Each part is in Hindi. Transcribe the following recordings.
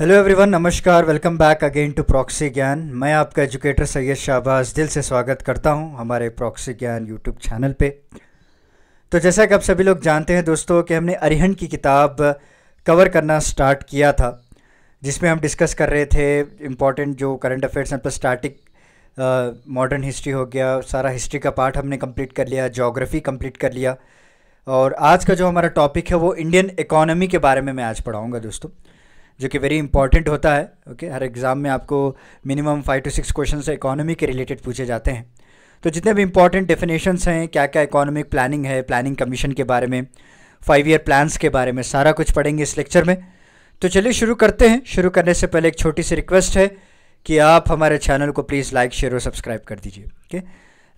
हेलो एवरीवन नमस्कार welcome back again to proxy Gyan मैं आपका एजुकेटर सैयद शाहबाज दिल से स्वागत करता हूं हमारे प्रॉक्सी ज्ञान यूट्यूब चैनल पे तो जैसा कि आप सभी लोग जानते हैं दोस्तों कि हमने अरिहंट की किताब कवर करना स्टार्ट किया था जिसमें हम डिस्कस कर रहे थे इम्पॉर्टेंट जो करंट अफेयर्स हैं प्लस स्टार्टिक मॉडर्न हिस्ट्री हो गया सारा हिस्ट्री का पार्ट हमने कम्प्लीट कर लिया जोग्राफ़ी कम्प्लीट कर लिया और आज का जो हमारा टॉपिक है वो इंडियन इकोनॉमी के बारे में मैं आज पढ़ाऊँगा दोस्तों जो कि वेरी इंपॉर्टेंट होता है ओके okay? हर एग्ज़ाम में आपको minimum five to six question economy के रिलेटेड पूछे जाते हैं तो जितने भी इंपॉर्टेंट डेफिनेशंस हैं क्या क्या इकोनॉमिक प्लानिंग है प्लानिंग कमीशन के बारे में फाइव ईयर प्लान्स के बारे में सारा कुछ पढ़ेंगे इस लेक्चर में तो चलिए शुरू करते हैं शुरू करने से पहले एक छोटी सी रिक्वेस्ट है कि आप हमारे चैनल को प्लीज़ लाइक शेयर और सब्सक्राइब कर दीजिए ओके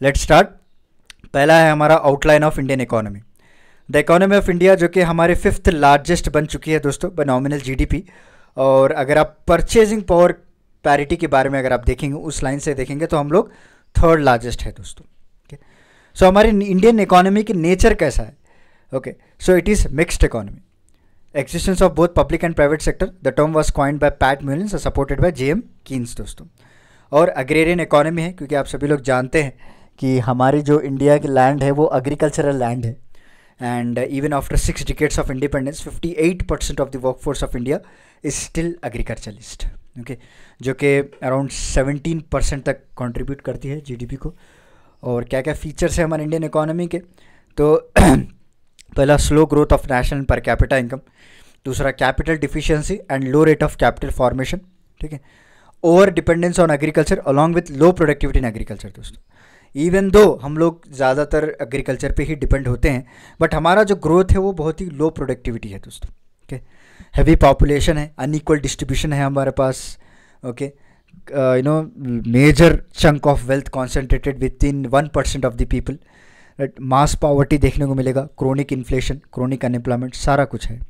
लेट स्टार्ट पहला है हमारा outline of Indian economy the economy of India जो कि हमारे फिफ्थ लार्जेस्ट बन चुकी है दोस्तों ब नॉमिनल पी और अगर आप परचेजिंग पावर पैरिटी के बारे में अगर आप देखेंगे उस लाइन से देखेंगे तो हम लोग थर्ड लार्जेस्ट है दोस्तों ओके सो हमारी इंडियन इकोनॉमी की नेचर कैसा है okay so it is mixed economy of both public and private sector the term was was coined pat pat supported by J M Keynes दोस्तों और अग्रेरियन इकोनॉमी है क्योंकि आप सभी लोग जानते हैं कि हमारी जो इंडिया की लैंड है वो एग्रीकल्चरल लैंड है and uh, even after six decades of independence 58% of the workforce of India is still agriculturalist okay जो कि अराउंड 17 परसेंट तक कंट्रीब्यूट करती है जीडीपी को और क्या क्या फीचर्स हैं हमारे इंडियन इकोनॉमी के तो पहला slow growth of national per capita income दूसरा capital deficiency and low rate of capital formation ठीक है over dependence on agriculture along with low productivity in agriculture दोस्तों इवन दो हम लोग ज़्यादातर एग्रीकल्चर पे ही डिपेंड होते हैं बट हमारा जो ग्रोथ है वो बहुत ही लो प्रोडक्टिविटी है दोस्तों ओके हैवी पॉपुलेशन है अनईक्वल डिस्ट्रीब्यूशन है हमारे पास okay you know major chunk of wealth concentrated within one percent of the people right mass poverty देखने को मिलेगा क्रोनिक इन्फ्लेशन क्रोनिक अनएम्प्लॉयमेंट सारा कुछ है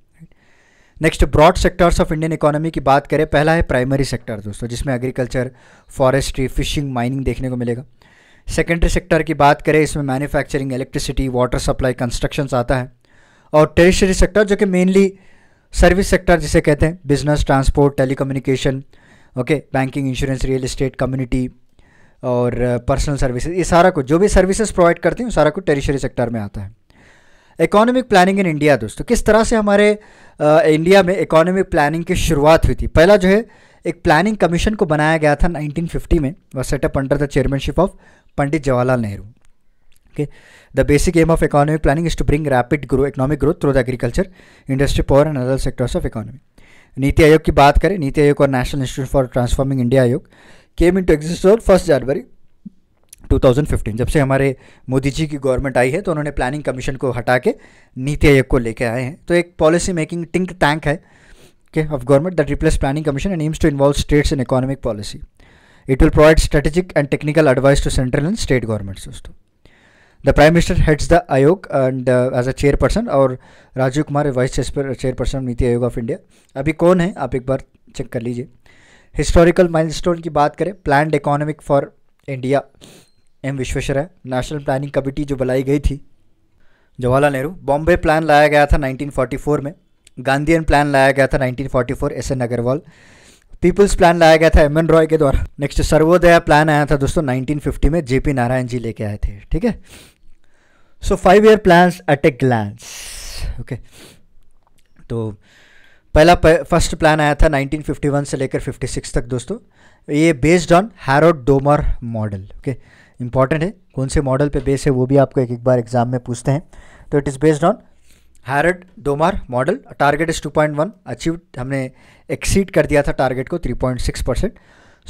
next broad sectors of Indian economy की बात करें पहला है प्राइमरी सेक्टर दोस्तों जिसमें एग्रीकल्चर फॉरेस्ट्री फिशिंग माइनिंग देखने को मिलेगा सेकेंडरी सेक्टर की बात करें इसमें manufacturing electricity water supply construction आता है और टेरिशरी सेक्टर जो कि मेनली सर्विस सेक्टर जिसे कहते हैं business transport telecommunication okay banking insurance real estate community और पर्सनल uh, सर्विसेज ये सारा कुछ जो भी सर्विसेज प्रोवाइड करती हैं सारा कुछ टेरिशरी सेक्टर में आता है इकोनॉमिक प्लानिंग इन इंडिया दोस्तों किस तरह से हमारे आ, uh, इंडिया में इकोनॉमिक प्लानिंग की शुरुआत हुई थी पहला जो है एक प्लानिंग कमीशन को बनाया गया था 1950 में वह setup under the chairmanship of Pandit Jawaharlal Nehru okay the basic aim of economic planning is to bring rapid grow economic growth through the agriculture industry power and other sectors of economy NITI Aayog की बात करें नीति आयोग और national institute for transforming India Aayog came into exist first January 2015 जब से हमारे मोदी जी की गवर्नमेंट आई है तो उन्होंने प्लानिंग कमीशन को हटा के नीति आयोग को लेकर आए हैं तो एक पॉलिसी मेकिंग टिंक टैंक है of government that replace planning commission and aims to involve states in economic policy it will provide strategic and technical advice to central and state government दोस्तों the prime minister heads the Aayog and as a chairperson और राजीव कुमार वाइस chairperson नीति आयोग ऑफ इंडिया अभी कौन है आप एक बार चेक कर लीजिए हिस्टोरिकल माइल माइलस्टोन की बात करें plan economic for India M Visvesvaraya national planning committee जो बुलाई गई थी जवाहरलाल नेहरू बॉम्बे प्लान लाया गया था 1944 में गांधीयन प्लान लाया गया था 1944 S N Agarwal people's plan लाया गया था एम एन रॉय के द्वारा नेक्स्ट सर्वोदय प्लान आया था दोस्तों 1950 में जेपी नारायण जी लेके आए थे ठीक है so five year plan at a glance okay तो पहला फर्स्ट प्लान आया था 1951 से लेकर 56 तक दोस्तों ये based on Harrod Domar model okay important है कौन से मॉडल पे बेस है वो भी आपको एक एक बार एग्जाम में पूछते हैं तो it is based on Harrod Domar model target is 2.1 achieve हमने एक्सीड कर दिया था टारगेट को 3.6 परसेंट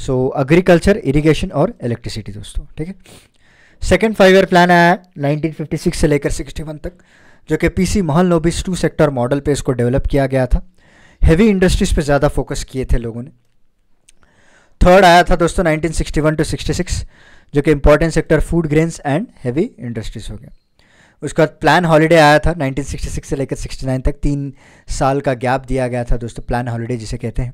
सो एग्रीकल्चर इरिगेशन और इलेक्ट्रिसिटी दोस्तों ठीक है सेकेंड फाइव ईयर प्लान आया 1956 से लेकर 61 तक जो कि पीसी महल नोबिस टू सेक्टर मॉडल पे इसको डेवलप किया गया था हैवी इंडस्ट्रीज़ पे ज़्यादा फोकस किए थे लोगों ने थर्ड आया था दोस्तों 1961 टू सिक्स जो कि important sector food grains and heavy industries हो गया उसके बाद प्लान हॉलीडे आया था 1966 से लेकर 69 तक तीन साल का गैप दिया गया था दोस्तों प्लान हॉलीडे जिसे कहते हैं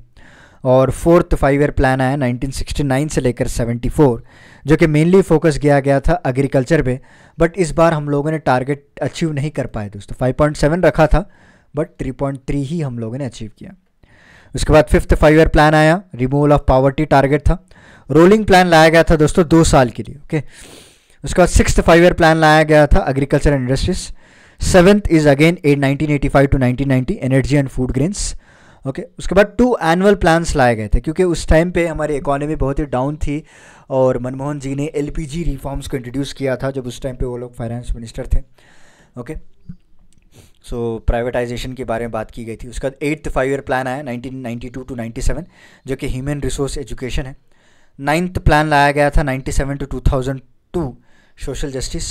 और फोर्थ फाइव ईयर प्लान आया 1969 से लेकर 74 जो कि मेनली फोकस किया गया था एग्रीकल्चर पे बट इस बार हम लोगों ने टारगेट अचीव नहीं कर पाए दोस्तों 5.7 रखा था बट 3.3 ही हम लोगों ने अचीव किया उसके बाद फिफ्थ फाइव ईयर प्लान आया रिमूवल ऑफ पावर्टी टारगेट था रोलिंग प्लान लाया गया था दोस्तों दो साल के लिए ओके okay? उसके बाद सिक्स फाइव ईयर प्लान लाया गया था agriculture industries seventh is again at nineteen eighty five to nineteen ninety energy and food grains okay उसके बाद टू एनुअल प्लान्स लाए गए थे क्योंकि उस टाइम पे हमारी इकोनॉमी बहुत ही डाउन थी और मनमोहन जी ने एल रिफॉर्म्स को इंट्रोड्यूस किया था जब उस टाइम पे वो लोग फाइनेंस मिनिस्टर थे ओके सो प्राइवेटाइजेशन के बारे में बात की गई थी उसका एट्थ फाइव ईयर प्लान आया 1992 टू 97 जो कि ह्यूमन रिसोर्स एजुकेशन है नाइन्थ प्लान लाया गया था 97 to two social justice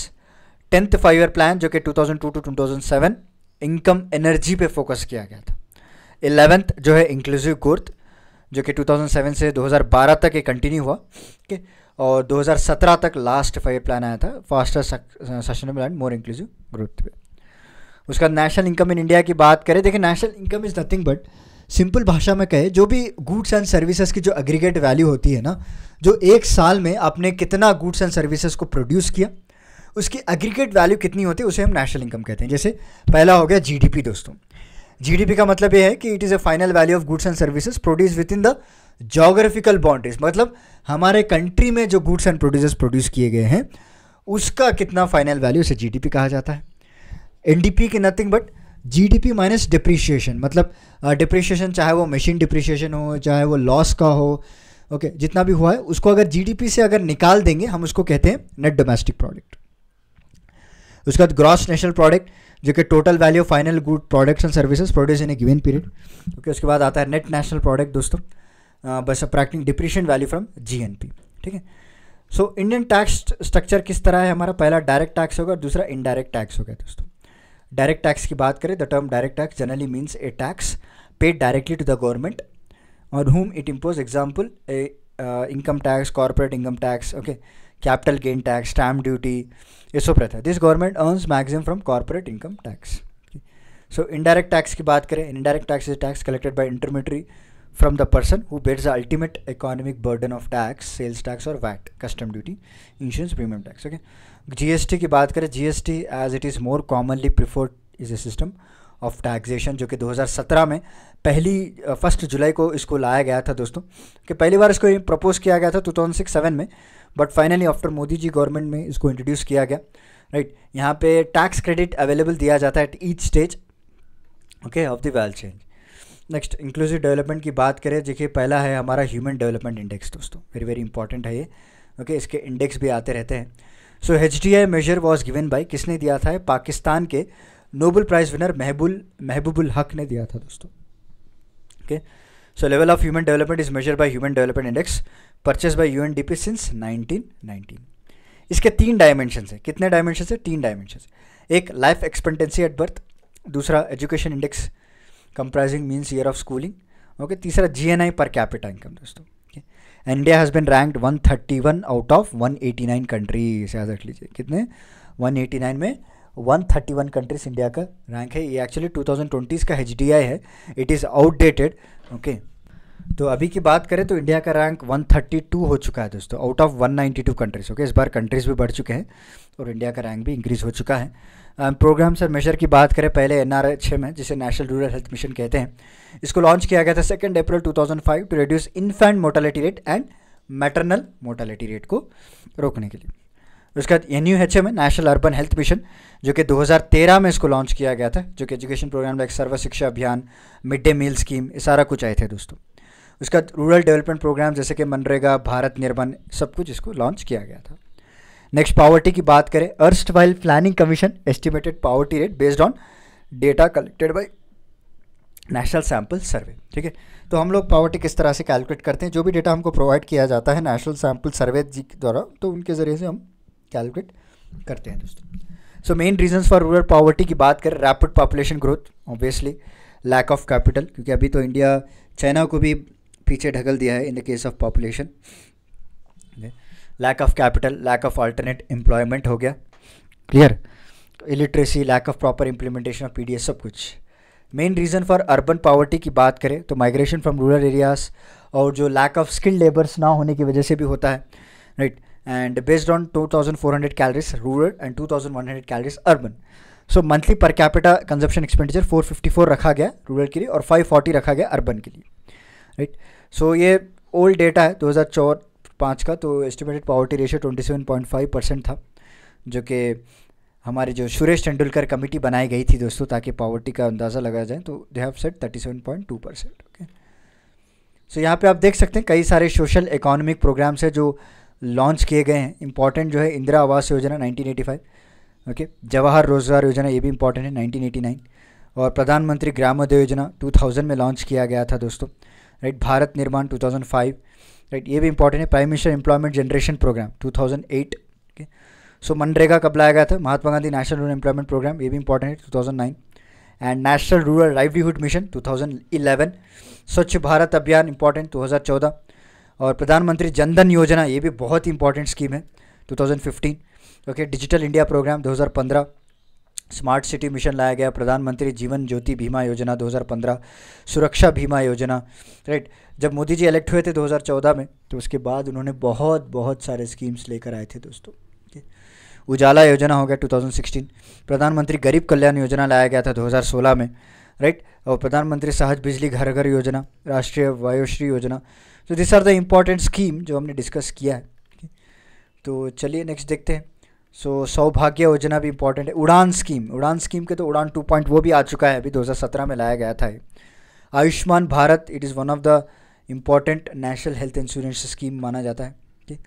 tenth five year plan जो कि 2002 टू सेवन इनकम एनर्जी पे फोकस किया गया था एलेवेंथ जो है इंक्लूसिव ग्रोथ जो कि 2007 से 2012 तक ये कंटिन्यू हुआ ठीक और 2017 तक लास्ट फाइव ईयर प्लान आया था faster sustainable and more inclusive growth पे उसका नेशनल इनकम इन इंडिया की बात करें देखिए national income is nothing but simple भाषा में कहे जो भी गुड्स एंड सर्विसेज की जो एग्रीगेट वैल्यू होती है ना जो एक साल में आपने कितना गुड्स एंड सर्विसेज को प्रोड्यूस किया उसकी एग्रीगेट वैल्यू कितनी होती है उसे हम नेशनल इनकम कहते हैं जैसे पहला हो गया जीडीपी दोस्तों जीडीपी का मतलब यह है कि it is a final value of goods and services produce within the geographical boundaries मतलब हमारे कंट्री में जो गुड्स एंड प्रोड्यूसर्स प्रोड्यूस किए गए हैं उसका कितना फाइनल वैल्यू उसे जीडीपी कहा जाता है एनडीपी की nothing but G D P minus depreciation मतलब डिप्रिशिएशन uh, चाहे वो मशीन डिप्रीशिएशन हो चाहे वो लॉस का हो ओके okay, जितना भी हुआ है उसको अगर जीडीपी से अगर निकाल देंगे हम उसको कहते हैं नेट डोमेस्टिक प्रोडक्ट उसके बाद ग्रॉस नेशनल प्रोडक्ट जो कि total value final good products and services produce in a given period okay उसके बाद आता है नेट नेशनल प्रोडक्ट दोस्तों uh, बस subtracting depreciation value from P ठीक है सो इंडियन टैक्स स्ट्रक्चर किस तरह है हमारा पहला डायरेक्ट टैक्स होगा और दूसरा इनडायरेक्ट टैक्स होगा दोस्तों डायरेक्ट टैक्स की बात करें the term direct tax generally means a tax paid directly to the government और whom it impose example a income tax corporate income tax okay capital gain tax stamp duty ये सब रहता है this government earns maximum from corporate income tax so indirect tax की बात करें indirect tax is tax collected by intermediary from the person who bears the ultimate economic burden of tax sales tax और VAT custom duty insurance premium tax okay GST की बात करें GST as it is more commonly preferred is a system of taxation जो कि 2017 में पहली फर्स्ट जुलाई को इसको लाया गया था दोस्तों कि पहली बार इसको प्रपोज़ किया गया था टू 7 में but finally after Modi ji government में इसको इंट्रोड्यूस किया गया राइट right? यहाँ पे टैक्स क्रेडिट अवेलेबल दिया जाता है at each stage okay of the value chain next inclusive development की बात करें देखिए पहला है हमारा ह्यूमन डेवलपमेंट इंडेक्स दोस्तों वेरी वेरी इंपॉर्टेंट है ये ओके okay? इसके इंडेक्स भी आते रहते हैं so H D I measure was given by किसने दिया था पाकिस्तान के Nobel prize winner Mahbul Mahbubul Haq ने दिया था दोस्तों okay so level of human development is measure by human development index purchase by P since nineteen nineteen इसके तीन डायमेंशन है कितने डायमेंशन है तीन डायमेंशन एक लाइफ एक्सपेक्टेंसी एट बर्थ दूसरा education index comprising means year of schooling okay तीसरा G N I per capita income दोस्तों India has been ranked 131 out of 189 countries याद रख लीजिए कितने 189 में 131 कंट्रीज इंडिया का रैंक है ये एक्चुअली 2020 का एच है इट इज़ आउटडेटेड ओके तो अभी की बात करें तो इंडिया का रैंक 132 हो चुका है दोस्तों आउट ऑफ 192 कंट्रीज ओके इस बार कंट्रीज भी बढ़ चुके हैं और इंडिया का रैंक भी इंक्रीज़ हो चुका है प्रोग्राम सर मेजर की बात करें पहले एन आर एच एम जिसे नेशनल रूरल हेल्थ मिशन कहते हैं इसको लॉन्च किया गया था second April five to reduce infant mortality rate and maternal mortality rate को रोकने के लिए उसके बाद N U H M national urban health mission जो कि 2013 में इसको लॉन्च किया गया था जो कि एजुकेशन प्रोग्राम लाइक सर्व शिक्षा अभियान मिड डे मील स्कीम ये सारा कुछ आए थे दोस्तों उसके बाद रूरल डेवलपमेंट प्रोग्राम जैसे कि मनरेगा भारत निर्माण सब कुछ इसको लॉन्च किया गया था नेक्स्ट पावर्टी की बात करें erstwhile planning commission estimated poverty rate based on data collected by national sample survey ठीक है तो हम लोग पावर्टी किस तरह से कैलकुलेट करते हैं जो भी डेटा हमको प्रोवाइड किया जाता है नेशनल सैम्पल सर्वे जी द्वारा तो उनके ज़रिए से हम कैलकुलेट करते हैं दोस्तों so main reasons for rural poverty की बात करें rapid population growth obviously lack of capital क्योंकि अभी तो इंडिया चाइना को भी पीछे ढकल दिया है in the case of population lack of capital lack of alternate employment हो गया clear illiteracy lack of proper implementation of P सब कुछ main reason for urban poverty की बात करें तो माइग्रेशन फ्रॉम रूरल एरियाज़ और जो लैक ऑफ स्किल्ड लेबर्स ना होने की वजह से भी होता है right and based on 2400 thousand calories rural and 2100 thousand calories urban so monthly per capita consumption expenditure 454 रखा गया रूरल के लिए और 540 रखा गया अर्बन के लिए राइट right? सो so, ये ओल्ड डेटा है दो हज़ार पाँच का तो estimated poverty ratio twenty seven point five percent था जो कि हमारे जो सुरेश तेंडुलकर कमेटी बनाई गई थी दोस्तों ताकि पावर्टी का अंदाज़ा लगाया जाए तो they have set thirty seven point two percent okay so यहाँ पे आप देख सकते हैं कई सारे सोशल इकोनॉमिक प्रोग्राम्स हैं जो लॉन्च किए गए हैं इंपॉर्टेंट जो है इंदिरा आवास योजना नाइनटीन ओके जवाहर रोजगार योजना ये भी इंपॉर्टेंट है नाइनटीन और प्रधानमंत्री ग्रामोदय योजना 2000 में लॉन्च किया गया था दोस्तों राइट भारत निर्माण 2005 राइट ये भी इंपॉर्टेंट है prime minister employment generation programme 2008 okay so मनरेगा कब लाया गया था Mahatma Gandhi national rural employment programme ये भी इंपॉर्टेंट है 2009 and national rural livelihood mission 2011 Swachh Bharat अभियान इंपॉर्टेंट 2014 और प्रधानमंत्री जनधन योजना ये भी बहुत ही इंपॉर्टेंट स्कीम है two okay digital India programme दो स्मार्ट सिटी मिशन लाया गया प्रधानमंत्री जीवन ज्योति बीमा योजना 2015 सुरक्षा बीमा योजना राइट जब मोदी जी इलेक्ट हुए थे 2014 में तो उसके बाद उन्होंने बहुत बहुत सारे स्कीम्स लेकर आए थे दोस्तों उजाला योजना हो गया 2016 प्रधानमंत्री गरीब कल्याण योजना लाया गया था 2016 में राइट और प्रधानमंत्री सहज बिजली घर घर योजना राष्ट्रीय वायुश्री योजना तो this are the important scheme जो हमने डिस्कस किया है तो चलिए नेक्स्ट देखते हैं सो so, सौभाग्य योजना भी इंपॉर्टेंट है उड़ान स्कीम उड़ान स्कीम के तो उड़ान टू पॉइंट वो भी आ चुका है अभी 2017 में लाया गया था Ayushman Bharat it is one of the important national health insurance scheme माना जाता है ठीक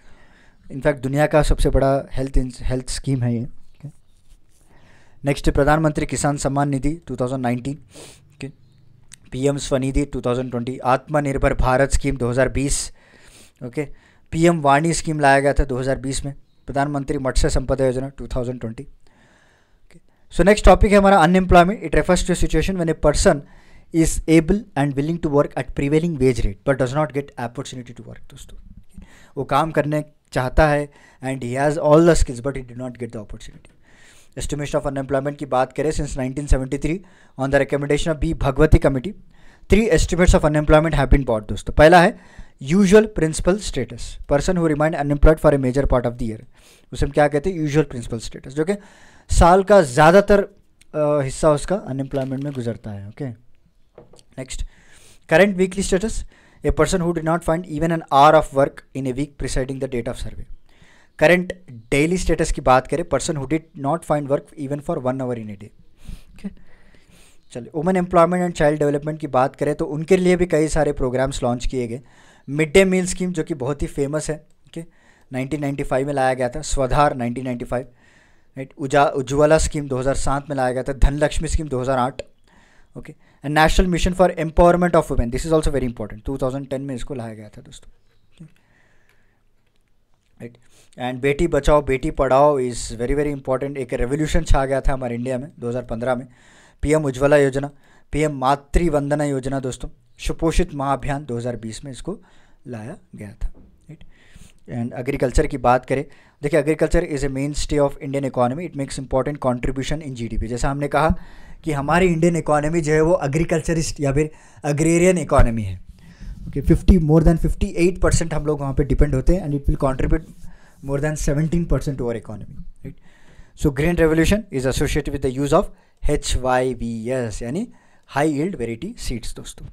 इनफैक्ट दुनिया का सबसे बड़ा हेल्थ हेल्थ स्कीम है ये next Pradhan Mantri Kisan Samman Nidhi 2019 okay M Svanidhi two thousand twenty Atmanirbhar Bharat scheme 2020 okay PM Wani scheme लाया गया था 2020 में प्रधानमंत्री मत्स्य संपदा योजना 2020 सो नेक्स्ट टॉपिक है हमारा unemployment it refers to situation when a person is able and willing to work at prevailing wage rate but does not get opportunity to work दोस्तों वो काम करने चाहता है and he has all the skills but he did not get the opportunity estimation of unemployment की बात करें since 1973 on the recommendation of B Bhagwati committee three estimates of unemployment have been bot दोस्तों पहला है usual principal status person who remained unemployed for a major part of the year उसे हम क्या कहते हैं यूजुअल प्रिंसिपल स्टेटस जो कि साल का ज़्यादातर हिस्सा उसका अनएम्प्लॉयमेंट में गुजरता है okay next current weekly status a person who did not find even an hour of work in a week preceding the date of survey current daily status की बात करें person who did not find work even for one hour in a day okay चलिए women employment and child development की बात करें तो उनके लिए भी कई सारे प्रोग्राम्स लॉन्च किए गए मिड डे मील स्कीम जो कि बहुत ही फेमस है ओके 1995 में लाया गया था स्वधार 1995 राइट उजा उज्ज्वला स्कीम 2007 में लाया गया था Dhanlakshmi scheme 2008 okay and national mission for empowerment of women this is also very important 2010 में इसको लाया गया था दोस्तों राइट एंड बेटी Bachao Beti Padhao is very very important एक रेवोल्यूशन छा गया था हमारे इंडिया में 2015 में पीएम उज्ज्वला योजना पीएम मातृ वंदना योजना दोस्तों सुपोषित महाअभियान 2020 में इसको लाया गया था राइट एंड एग्रीकल्चर की बात करें देखिए agriculture is a mainstay of Indian economy it makes important contribution in GDP जैसा हमने कहा कि हमारी इंडियन इकोनॉमी जो है वो एग्रीकल्चरिस्ट या फिर अग्रेरियन इकोनॉमी है okay fifty more than fifty eight percent हम लोग वहाँ पे डिपेंड होते हैं and it will contribute more than seventeen percent over economy right so green revolution is associated with the use of H Y B S यानी हाई यील्ड वेराइटी सीड्स दोस्तों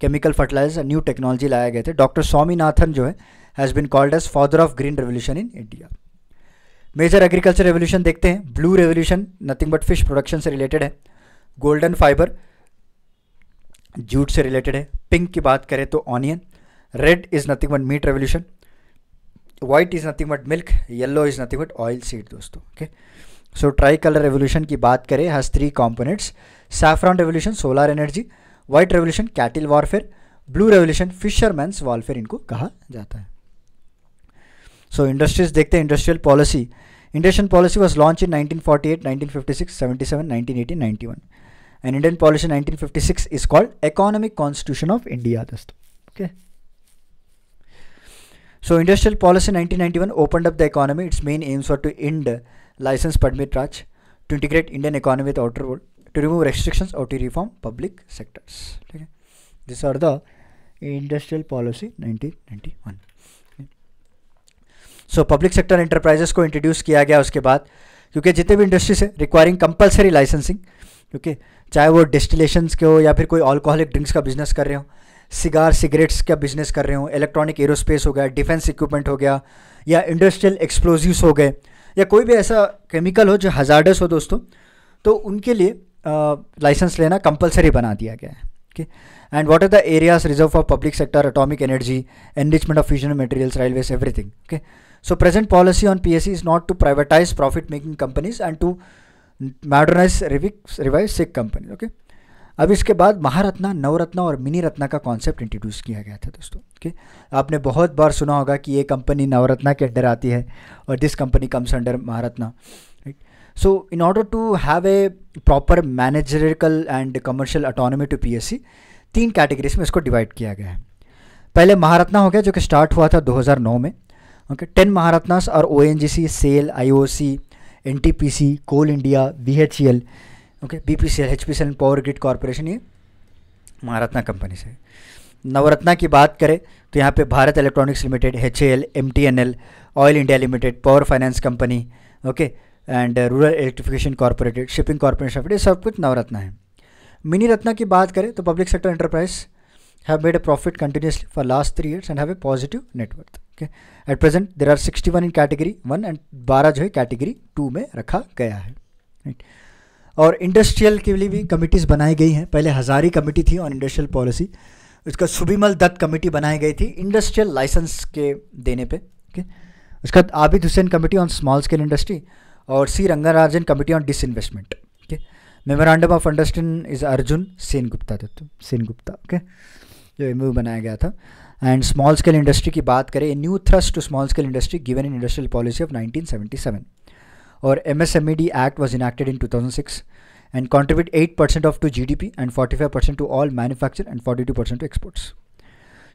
केमिकल फर्टिलाइजर न्यू टेक्नोलॉजी लाए गए थे डॉक्टर स्वामीनाथन जो है has been called as father of green revolution in India major agriculture revolution देखते हैं blue revolution nothing but fish production से रिलेटेड है गोल्डन फाइबर जूट से रिलेटेड है पिंक की बात करें तो onion red is nothing but meat revolution white is nothing but milk yellow is nothing but oil seed दोस्तों okay so tricolour revolution की बात करें has three components saffron revolution solar energy white revolution cattle welfare blue revolution fisherman welfare इनको कहा जाता है सो so, इंडस्ट्रीज देखते हैं industrial policy industrial policy was launch in nineteen forty eight nineteen fifty six seventy seven nineteen eighty ninety one and Indian policy nineteen fifty six is called economic constitution of India दोस्तों okay so industrial policy nineteen ninety one open up the economy its main aims to end licence permit raj to integrate Indian economy with outer world to remove restrictions or to reform public sectors. Okay. These are the industrial policy 1991. Okay. So public sector enterprises को introduce किया गया उसके बाद क्योंकि जितने भी इंडस्ट्रीज हैं रिक्वायरिंग कंपलसरी लाइसेंसिंग ओके चाहे वो डिस्टिलेशंस के हो या फिर कोई अल्कोहलिक ड्रिंक्स का बिजनेस कर रहे हो सिगार सिगरेट्स का बिजनेस कर रहे हो इलेक्ट्रॉनिक एरोस्पेस हो गया डिफेंस इक्विपमेंट हो गया या इंडस्ट्रियल एक्सप्लोजिवस हो गए या कोई भी ऐसा केमिकल हो जो हजार्डस हो दोस्तों तो उनके लिए लाइसेंस लेना कंपलसरी बना दिया गया है okay and what are the areas reserve for public sector atomic energy enrichment of fusion materials railways everything okay so present policy on P S C is not to privatise profit making companies and to modernise revive revise sick company okay अब इसके बाद महारत्ना नवरत्न और मिनी रत्न का कॉन्सेप्ट इंट्रोड्यूस किया गया था दोस्तों ओके okay? आपने बहुत बार सुना होगा कि ये कंपनी नवरत्ना के अंडर आती है और this company comes under Maharatna So in order to have a proper managerial and commercial autonomy to PSC, तीन कैटेगरीज में इसको डिवाइड किया गया है पहले महारत्ना हो गया जो कि स्टार्ट हुआ था 2009 में ओके टेन महारत्नास और ओ SAIL I O C N T P C coal India B H E L okay B P C L H P C L power grid corporation ये महारत्ना कंपनी से नवरत्ना की बात करें तो यहाँ पे Bharat electronics limited H A L M T N L oil India limited power finance company okay okay, and rural electrification corporation shipping corporation of India सब कुछ नवरत्न है मिनी रत्न की बात करें तो public sector enterprise have made a profit continuously for last three years and have a positive net worth okay at present there are sixty one in category one and बारह जो है कैटेगरी टू में रखा गया है राइट और इंडस्ट्रियल के लिए भी कमिटीज़ बनाई गई हैं पहले हज़ारी कमेटी थी ऑन इंडस्ट्रियल पॉलिसी उसका सुबिमल दत्त कमेटी बनाई गई थी इंडस्ट्रियल लाइसेंस के देने पे ओके उसका Abid Hussain committee on small scale industry और C Rangarajan committee on disinvestment okay memorandum of understand is Arjun Sen Gupta Dattu Sen Gupta okay जो एम बनाया गया था एंड स्मॉल स्केल इंडस्ट्री की बात करें new thrust to small scale industry given in industrial policy of 1977 और M S M E D act was enacted in two six and contribute eight percent of to G D P and five percent to all manufacture and forty two percent to exports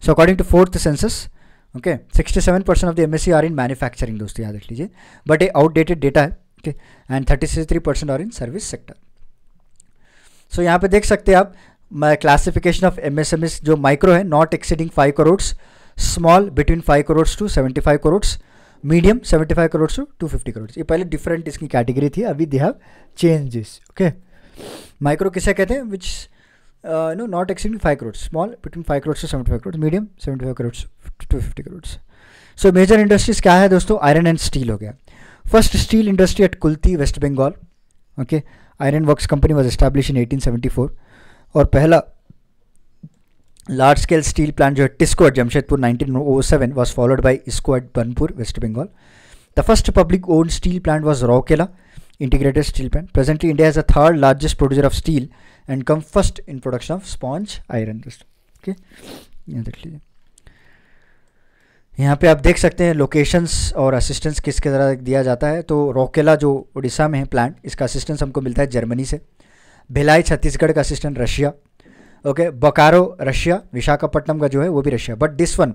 so according to fourth census okay sixty seven percent of the M S C are in manufacturing दोस्तों याद रख लीजिए बट ए आउटडेटेड डेटा है okay and thirty okay three percent are in service sector so यहाँ पे देख सकते हैं आप classification of M S M S जो माइक्रो है not exceeding five crores small between five crores to seventy five crores medium seventy five crores to two fifty crores ये पहले डिफरेंट इसकी कैटेगरी थी अभी they have changes okay micro किसे कहते हैं which no not exceeding five crores small between five crores to seventy five crores medium seventy five crores to fifty crores so major industries क्या है दोस्तों आयरन एंड स्टील हो गया First steel industry at Kulti, West Bengal. Okay, Iron Works Company was established in 1874. और पहला लार्ज स्केल स्टील प्लांट जो है TISCO at Jamshedpur 1907 was followed by इसको at Burnpur West Bengal the first public owned steel plant was Rourkela integrated steel plant. Presently, India is the third largest producer of steel and come first in production of sponge iron. Okay, yeah, यहाँ पे आप देख सकते हैं लोकेशंस और असिस्टेंस किसके तरह दिया जाता है तो रोकेला जो उड़ीसा में है प्लांट इसका असिस्टेंस हमको मिलता है जर्मनी से भिलाई छत्तीसगढ़ का assistant Russia okay Bokaro Russia Visakhapatnam का जो है वो भी Russia but this one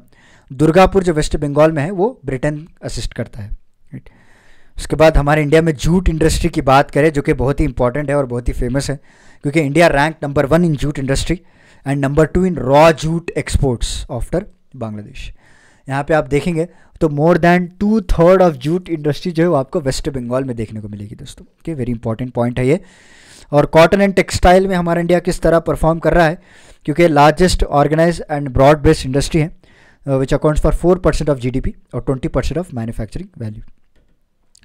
Durgapur जो वेस्ट बंगाल में है वो ब्रिटेन असिस्ट करता है उसके बाद हमारे इंडिया में जूट इंडस्ट्री की बात करें जो कि बहुत ही इंपॉर्टेंट है और बहुत ही फेमस है क्योंकि India rank number one in jute industry and number two in raw jute exports after Bangladesh यहाँ पे आप देखेंगे तो more than two third of jute industry जो है वो आपको वेस्ट बंगाल में देखने को मिलेगी दोस्तों ओके वेरी इंपॉर्टेंट पॉइंट है ये और कॉटन एंड टेक्सटाइल में हमारा इंडिया किस तरह परफॉर्म कर रहा है क्योंकि largest organised and broad based industry है which accounts for four percent of G और twenty percent of manufacturing value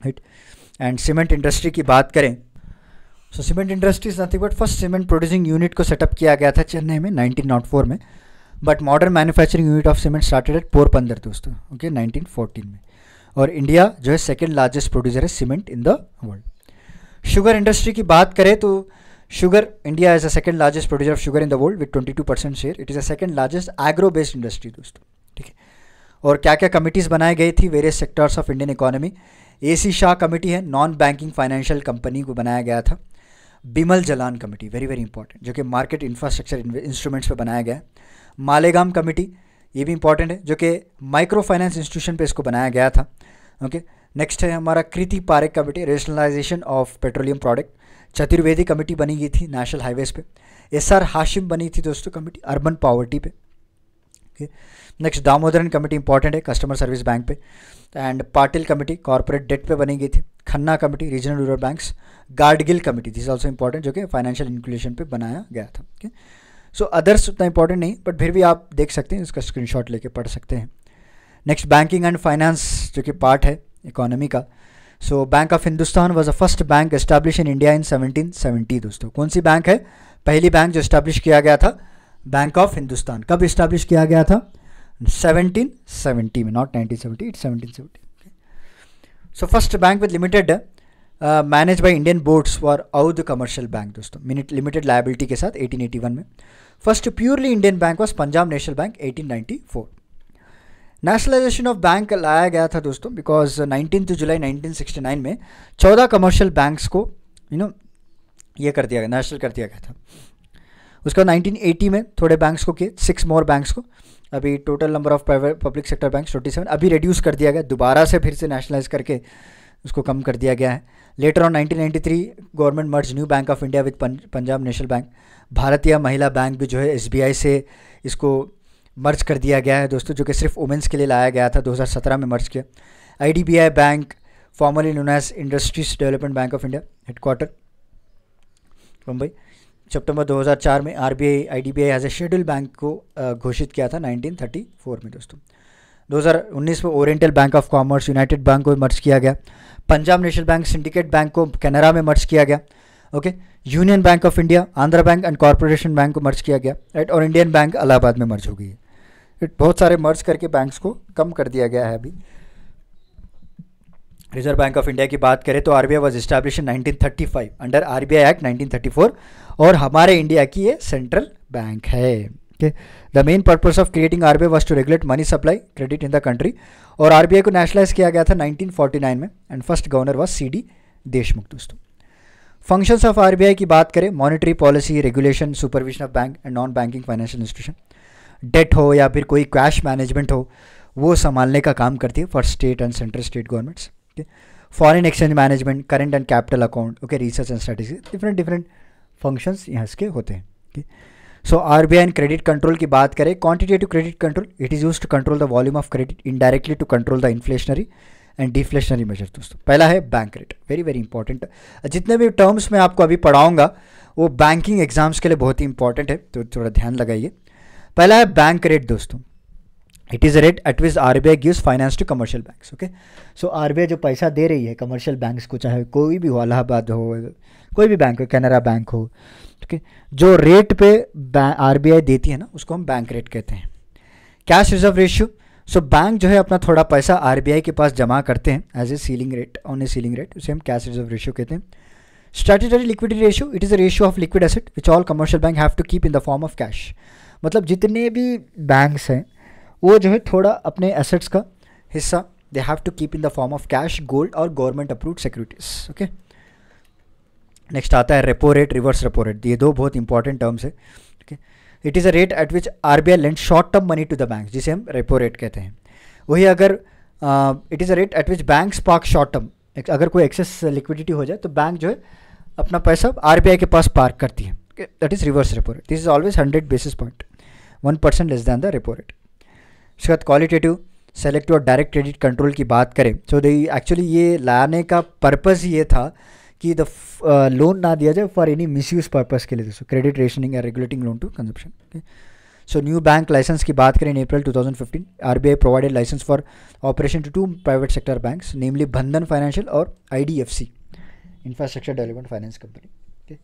right and cement industry की बात करें so cement industry is nothing but first cement producing unit को सेटअप किया गया था चेन्नई में नाइनटीन में but modern manufacturing unit of cement started at पंदर दोस्तों ओके 1914 में और इंडिया जो है सेकेंड लार्जेस्ट प्रोड्यूसर है cement in the world sugar industry की बात करें तो sugar India is a second largest producer of sugar in the world with two percent share it is a second largest agro based industry दोस्तों ठीक है और क्या क्या कमिटीज़ बनाई गई थी various sectors of Indian economy A C Shah committee है नॉन बैंकिंग फाइनेंशियल कंपनी को बनाया गया था Bimal Jalan committee very very important जो कि मार्केट इंफ्रास्ट्रक्चर इंस्ट्रूमेंट्स पर बनाया गया है मालेगाम कमेटी ये भी इंपॉर्टेंट है जो कि माइक्रो फाइनेंस इंस्टीट्यूशन पे इसको बनाया गया था ओके नेक्स्ट है हमारा Kirit Parekh committee rationalisation of petroleum product Chaturvedi committee बनी गई थी नेशनल हाईवेज पे एस आर हाशिम बनी थी दोस्तों कमेटी अर्बन पावर्टी पे okay next Damodaran committee important है कस्टमर सर्विस बैंक पे and Patil committee corporate debt पे बनी गई थी Khanna committee regional rural banks Gadgil committee this also important जो कि फाइनेंशियल इंक्लूजन पे बनाया गया था ओके okay? सो अदर्स उतना इंपॉर्टेंट नहीं बट फिर भी आप देख सकते हैं इसका शॉट लेके पढ़ सकते हैं नेक्स्ट बैंकिंग एंड फाइनेंस जो कि पार्ट है इकोनॉमी का so bank of Hindustan was a first bank establish in India in seventy दोस्तों कौन सी बैंक है पहली बैंक जो इस्टेब्लिश किया गया था बैंक ऑफ हिंदुस्तान कब इस्टेब्लिश किया गया था सेवेंटी में not it seventeen seventy so first bank with limited manage by Indian boards for the commercial bank दोस्तों लिमिटेड लाइबिलिटी के साथ एटीन एटी वन में First purely Indian bank was Punjab National Bank 1894. Nationalisation of bank लाया गया था दोस्तों बिकॉज नाइनटीन जुलाई 1969 में 14 कमर्शियल बैंक्स को यू you नो know, ये कर दिया गया नेशनल कर दिया गया था उसके बाद 1980 में थोड़े बैंक्स को किए सिक्स मोर बैंक्स को अभी total number of private public sector bank forty seven अभी रिड्यूस कर दिया गया दोबारा से फिर से नेशनलाइज करके उसको कम कर दिया गया है later on 1993 government merge new bank of India with Punjab national bank Bharatiya Mahila bank भी जो है एसबीआई से इसको मर्ज कर दिया गया है दोस्तों जो कि सिर्फ वुमेंस के लिए लाया गया था 2017 में मर्ज किया IDBI bank formerly known as industries development bank of India headquarter Mumbai सितंबर 2004 में RBI IDBI as a schedule bank को घोषित किया था 1934 में दोस्तों 2019 में oriental bank of commerce united bank को मर्ज किया गया Punjab national bank syndicate bank को कैनरा में मर्ज किया गया okay union bank of India Andhra bank and corporation bank को मर्ज किया गया राइट और इंडियन बैंक अलाहाबाद में मर्ज हो गई है बहुत सारे मर्ज करके बैंक्स को कम कर दिया गया है अभी रिजर्व बैंक ऑफ इंडिया की बात करें तो RBI was establish in under RBI act four और हमारे इंडिया की ये सेंट्रल बैंक है the main purpose of creating creating RBI was to regulate money supply credit in the country और RBI को नेशनलाइज किया गया था 1949 में and first governor was CD Deshmukh दोस्तों फंक्शंस ऑफ आरबीआई की बात करें monetary policy regulation supervision of bank and non banking financial institution debt हो या फिर कोई कैश मैनेजमेंट हो वो संभालने का काम करती है for state and central state governments okay foreign exchange management current and capital account okay research and strategy different different functions यहाँ इसके होते हैं ठीक okay? So R B I credit control की बात करें quantitative credit control it is use to control the volume of credit indirectly to control the inflationary and deflationary measure दोस्तों पहला है bank rate very very important जितने भी टर्म्स मैं आपको अभी पढ़ाऊंगा वो बैंकिंग एग्जाम्स के लिए बहुत ही इंपॉर्टेंट है तो थोड़ा ध्यान लगाइए पहला है बैंक रेट दोस्तों it is rate at which R B I gives finance to commercial bank okay so R B I जो पैसा दे रही है कमर्शियल बैंक्स को चाहे कोई भी हो अलाहाबाद हो कोई भी बैंक हो कैनरा बैंक हो ठीक है जो रेट पे आरबीआई देती है ना उसको हम बैंक रेट कहते हैं cash reserve ratio so bank जो है अपना थोड़ा पैसा आरबीआई के पास जमा करते हैं as a ceiling rate on a ceiling rate उसे हम कैश रिजर्व रेशियो कहते हैं statutory liquidity ratio it is a ratio of liquid asset which all commercial bank have to keep in the form of cash मतलब जितने भी बैंक्स हैं वो जो है थोड़ा अपने एसेट्स का हिस्सा they have to keep in the form of cash gold और government approved securities okay next आता है repo rate reverse repo rate ये दो बहुत इंपॉर्टेंट टर्म्स है ठीक है it is a rate at which R B I lend short term money to the bank जिसे हम रेपो रेट कहते हैं वही अगर it is a rate at which bank park short term अगर कोई एक्सेस लिक्विडिटी हो जाए तो बैंक जो है अपना पैसा आर के पास पार्क करती है that is reverse repo rate this is always hundred basis point one percent less than the repo rate उसके बाद क्वालिटेटिव सेलेक्टिव और डायरेक्ट क्रेडिट कंट्रोल की बात करें तो दे एक्चुअली ये लाने का पर्पज़ ये था कि द लोन uh, ना दिया जाए for any misuse purpose के लिए दोस्तों क्रेडिट रेशनिंग या regulating loan to consumption okay so new bank licence की बात करें in April 2015 RBI provided licence for operation to two private sector banks namely Bandhan financial और IDFC infrastructure development finance company okay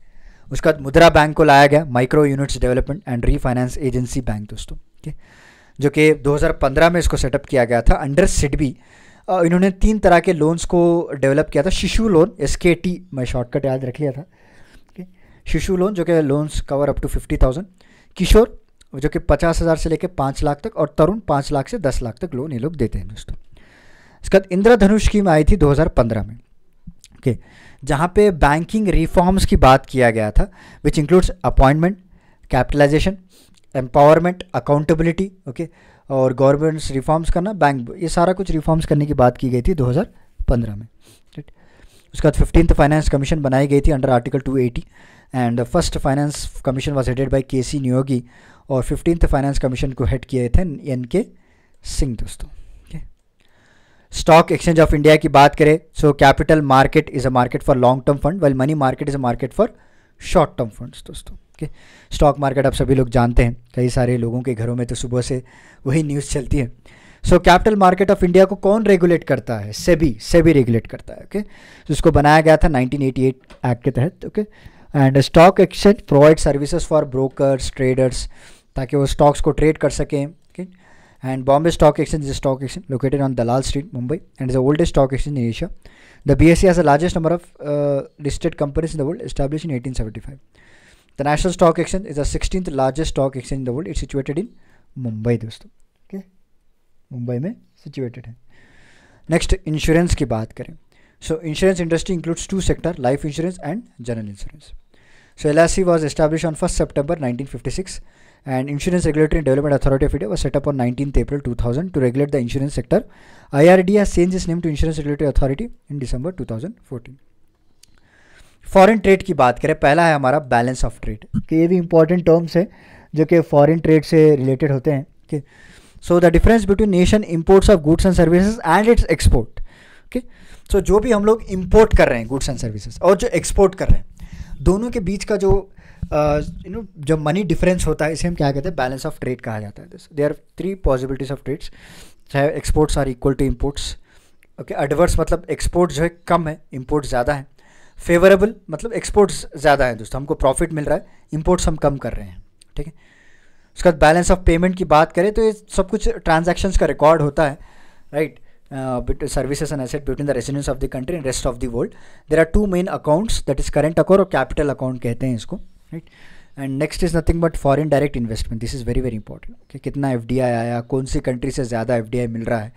उसके बाद मुद्रा बैंक को लाया गया micro units development and refinance agency bank दोस्तों ओके जो कि 2015 में इसको सेटअप किया गया था अंडर सिडबी इन्होंने तीन तरह के लोन्स को डेवलप किया था Shishu loan S K T मैं शॉर्टकट याद रख लिया था okay. शिशु लोन जो कि loans cover up to fifty thousand Kishore जो कि पचास हज़ार से लेकर पाँच लाख तक और तरुण पाँच लाख से दस लाख तक लोन ये लोग देते हैं दोस्तों इसके बाद धनुष स्कीम आई थी 2015 में ओके okay. जहाँ पे बैंकिंग रिफॉर्म्स की बात किया गया था which includes appointment capitalisation empowerment accountability okay okay. और गवर्नमेंट्स रिफॉर्म्स करना बैंक ये सारा कुछ रिफॉर्म्स करने की बात की गई थी 2015 में राइट उसके बाद फिफ्टीन फाइनेंस कमीशन बनाई गई थी under article 280 and first finance commission was headed by K C Neogy और फिफ्टीन फाइनेंस कमीशन को हेड किए थे एन के सिंह दोस्तों स्टॉक एक्सचेंज ऑफ इंडिया की बात करें so capital market is a market for long term fund well money market is a market for short term funds दोस्तों के स्टॉक मार्केट आप सभी लोग जानते हैं कई सारे लोगों के घरों में तो सुबह से वही न्यूज़ चलती है so capital market of India को कौन रेगुलेट करता है सेबी सेबी रेगुलेट करता है ओके okay? so, तो बनाया गया था 1988 एक्ट के तहत okay and stock exchange provide services for brokers traders ताकि वो स्टॉक्स को ट्रेड कर सकें okay and Bombay stock exchange stock exchange located on Dalal street Mumbai and is the oldest stock exchange in Asia the B S C has the largest number of listed companies in the world establish in eighteen seventy five The National Stock Exchange is the 16th largest stock exchange in the world. It's situated in Mumbai दोस्तों ओके okay? मुंबई में सिचुएटेड है नेक्स्ट इंश्योरेंस की बात करें so insurance industry includes two sector life insurance and general insurance so L I was establish on first September 1956 and Insurance Regulatory Development Authority of India was set up on 19th April 2000 to regulate the insurance sector. IRD has changed its name to Insurance Regulatory Authority in December 2014. Foreign trade की बात करें पहला है हमारा बैलेंस ऑफ ट्रेड कि ये भी इंपॉर्टेंट टर्म्स है जो कि फॉरेन ट्रेड से रिलेटेड होते हैं कि so the difference between nation imports of goods and services and its export okay so जो भी हम लोग इम्पोर्ट कर रहे हैं गुड्स एंड सर्विसेज और जो एक्सपोर्ट कर रहे हैं दोनों के बीच का जो यू नो जो मनी डिफरेंस होता है इसे हम क्या कहते हैं बैलेंस ऑफ ट्रेड कहा जाता है they are three possibilities of trades चाहे exports are equal to imports okay adverse मतलब एक्सपोर्ट जो है कम है इम्पोर्ट ज़्यादा है फेवरेबल मतलब एक्सपोर्ट्स ज़्यादा है दोस्तों हमको प्रॉफिट मिल रहा है इम्पोर्ट्स हम कम कर रहे हैं ठीक है उसके बाद बैलेंस ऑफ पेमेंट की बात करें तो ये सब कुछ ट्रांजैक्शंस का रिकॉर्ड होता है right services and asset between the residence of the country and rest of the world there are two main accounts that is current account और कैपिटल अकाउंट कहते हैं इसको right and next is nothing but foreign direct investment this is very very important कि कितना एफ आया कौन सी कंट्री से ज़्यादा एफ मिल रहा है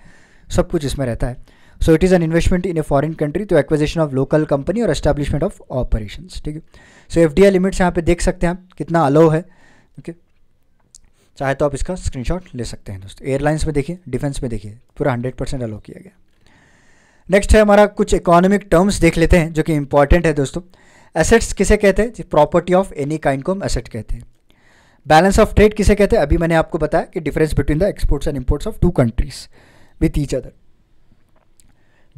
सब कुछ इसमें रहता है so it is an investment in a foreign country तो एक्विजिशन ऑफ लोकल कंपनी और एस्टैब्लिशमेंट ऑफ ऑपरेशन ठीक है सो एफ लिमिट्स यहाँ पे देख सकते हैं आप कितना अलो है ओके okay. चाहे तो आप इसका स्क्रीनशॉट ले सकते हैं दोस्तों एयरलाइंस में देखिए डिफेंस में देखिए पूरा हंड्रेड परसेंट अलो किया गया नेक्स्ट है हमारा कुछ इकोनॉमिक टर्म्स देख लेते हैं जो कि इंपॉर्टेंट है दोस्तों एसेट्स किसे कहते हैं प्रॉपर्टी ऑफ एनी काइंड को हम एसेट कहते हैं बैलेंस ऑफ ट्रेड किसे कहते हैं अभी मैंने आपको बताया कि difference between the exports and imports of two countries with each other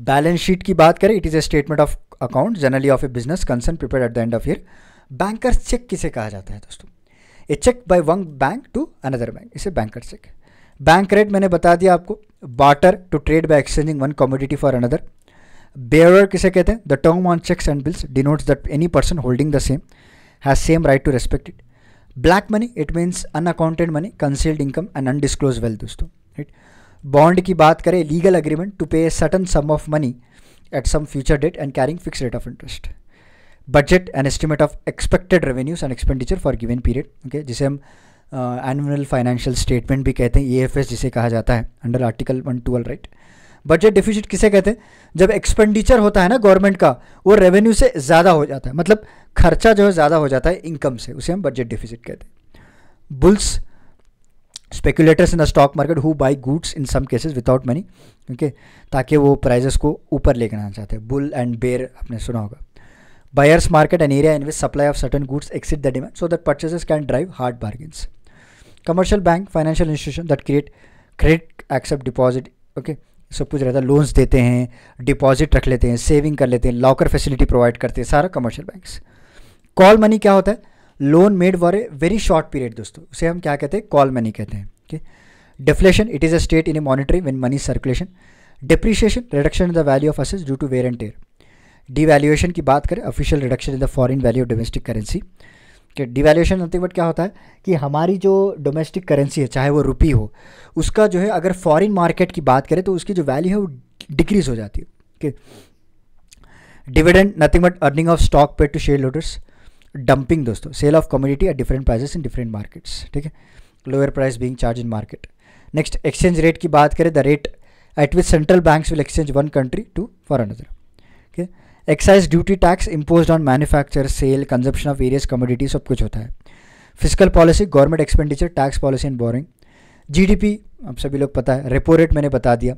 balance sheet की बात करें it is a statement of account generally of a business concern prepare at the end of year bankers cheque किसे कहा जाता है दोस्तों a cheque by one bank to another bank इसे बैंकर चेक बैंक रेट मैंने बता दिया आपको barter to trade by exchanging one commodity for another bearer किसे कहते हैं the term on cheques and bills denotes that any person holding the same has same right to respect it black money it means unaccounted money concealed income and undisclose wealth दोस्तों राइट right? बॉन्ड की बात करें legal agreement to pay certain sum of money at some future date and carrying fix rate of interest budget and estimate of expected revenues and expenditure for given period okay जिसे हम एनुअल फाइनेंशियल स्टेटमेंट भी कहते हैं ई e जिसे कहा जाता है under article one twelve right budget deficit किसे कहते हैं जब एक्सपेंडिचर होता है ना गवर्नमेंट का वो रेवेन्यू से ज़्यादा हो जाता है मतलब खर्चा जो है ज़्यादा हो जाता है इनकम से उसे हम बजट डिफिजिट कहते हैं bulls speculators in the stock market who buy goods in some cases without money okay ताकि वो प्राइजेस को ऊपर लेकर आना चाहते हैं बुल एंड बेयर आपने सुना होगा buyers market an area in which supply of certain goods exceed the demand so that purchases can drive hard bargains commercial bank financial institution that create credit accept deposit okay सब कुछ रहता है लोन्स देते हैं डिपॉजिट रख लेते हैं सेविंग कर लेते हैं लॉकर फैसिलिटी प्रोवाइड करते हैं सारा कमर्शियल बैंक कॉल मनी क्या होता है loan made for a very short period दोस्तों उसे हम क्या कहते हैं कॉल मनी कहते हैं ठीक deflation it is a state in a monetary when money circulation depreciation reduction in the value of असेस due to wear and tear devaluation की बात करें official reduction in the foreign value of domestic currency कि डिवैल्यूएशन नथिंग बट क्या होता है कि हमारी जो डोमेस्टिक करेंसी है चाहे वो रुपी हो उसका जो है अगर फॉरेन मार्केट की बात करें तो उसकी जो वैल्यू है वो डिक्रीज हो जाती है कि dividend nothing but earning of stock paid to share holders dumping दोस्तों sale of commodity at different prices in different markets ठीक है lower price being charge in market next exchange rate की बात करें the rate at which central banks will exchange one country to for another ठीक है excise duty tax impose on manufacture sale consumption of various commodity सब कुछ होता है physical policy government expenditure tax policy and borrowing GDP आप सभी लोग पता है रेपो रेट मैंने बता दिया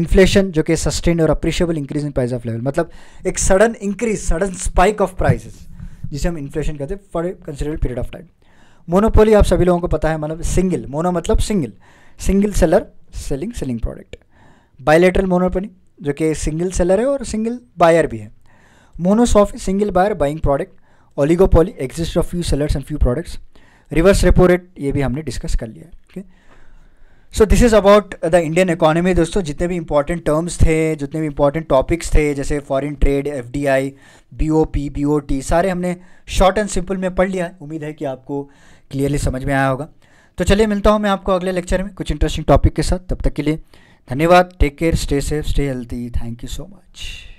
इन्फ्लेशन जो कि सस्टेन और appreciable increase in price of level मतलब एक sudden increase sudden spike of prices जिसे हम इन्फ्लेशन कहते हैं for a considerable period of time monopoly आप सभी लोगों को पता है मतलब सिंगल मोनो मतलब single single seller selling selling product bilateral monopoly जो कि सिंगल सेलर है और सिंगल बायर भी है monopsony single buyer buying product oligopoly exist of few sellers and few products reverse repo rate ये भी हमने डिस्कस कर लिया है ठीक है so this is about the Indian economy दोस्तों जितने भी इंपॉर्टेंट टर्म्स थे जितने भी इंपॉर्टेंट टॉपिक्स थे जैसे foreign trade F D I B O P B O T सारे हमने शॉर्ट एंड सिंपल में पढ़ लिया है उम्मीद है कि आपको क्लियरली समझ में आया होगा तो चलिए मिलता हूँ मैं आपको अगले लेक्चर में कुछ इंटरेस्टिंग टॉपिक के साथ तब तक के लिए धन्यवाद take care stay safe stay healthy thank you so much